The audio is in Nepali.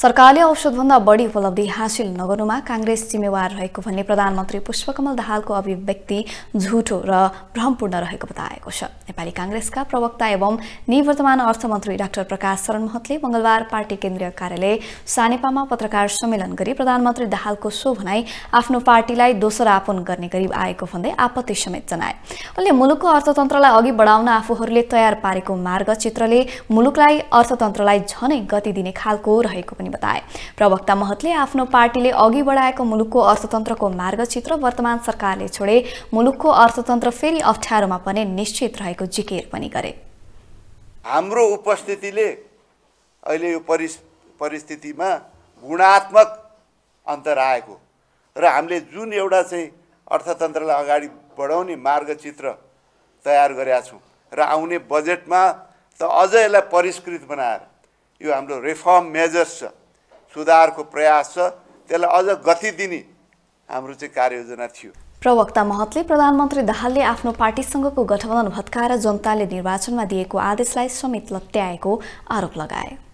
सरकारले औषधभन्दा बढी उपलब्धि हासिल नगर्नुमा काङ्ग्रेस जिम्मेवार रहेको भन्ने प्रधानमन्त्री पुष्पकमल दाहालको अभिव्यक्ति झुटो र भ्रमपूर्ण रहेको बताएको छ नेपाली काङ्ग्रेसका प्रवक्ता एवं निवर्तमान अर्थमन्त्री डाक्टर प्रकाश शरण महतले मंगलबार पार्टी केन्द्रीय कार्यालय सानेपामा पत्रकार सम्मेलन गरी प्रधानमन्त्री दाहालको सो भनाई आफ्नो पार्टीलाई दोस्रापन गर्ने गरी आएको भन्दै आपत्ति समेत जनाए उनले मुलुकको अर्थतन्त्रलाई अघि बढाउन आफूहरूले तयार पारेको मार्गचित्रले मुलुकलाई अर्थतन्त्रलाई झनै गति दिने खालको रहेको पनि पनि बताए प्रवक्ता महतले आफ्नो पार्टीले अघि बढाएको मुलुकको अर्थतन्त्रको मार्गचित्र वर्तमान सरकारले छोडे मुलुकको अर्थतन्त्र फेरि अप्ठ्यारोमा पर्ने निश्चित रहेको जिकिर पनि गरे हाम्रो उपस्थितिले अहिले यो परिस्थितिमा गुणात्मक अन्तर आएको र हामीले जुन एउटा चाहिँ अर्थतन्त्रलाई अगाडि बढाउने मार्गचित्र तयार गरेका छौँ र आउने बजेटमा त अझ यसलाई परिष्कृत बनाएर यो हाम्रो रिफर्म मेजर्स छ सुधारको प्रयास छ त्यसलाई अझ गति दिने हाम्रो चाहिँ कार्ययोजना थियो प्रवक्ता महतले प्रधानमन्त्री दाहालले आफ्नो पार्टीसँगको गठबन्धन भत्काएर जनताले निर्वाचनमा दिएको आदेशलाई समेत लत्याएको आरोप लगाए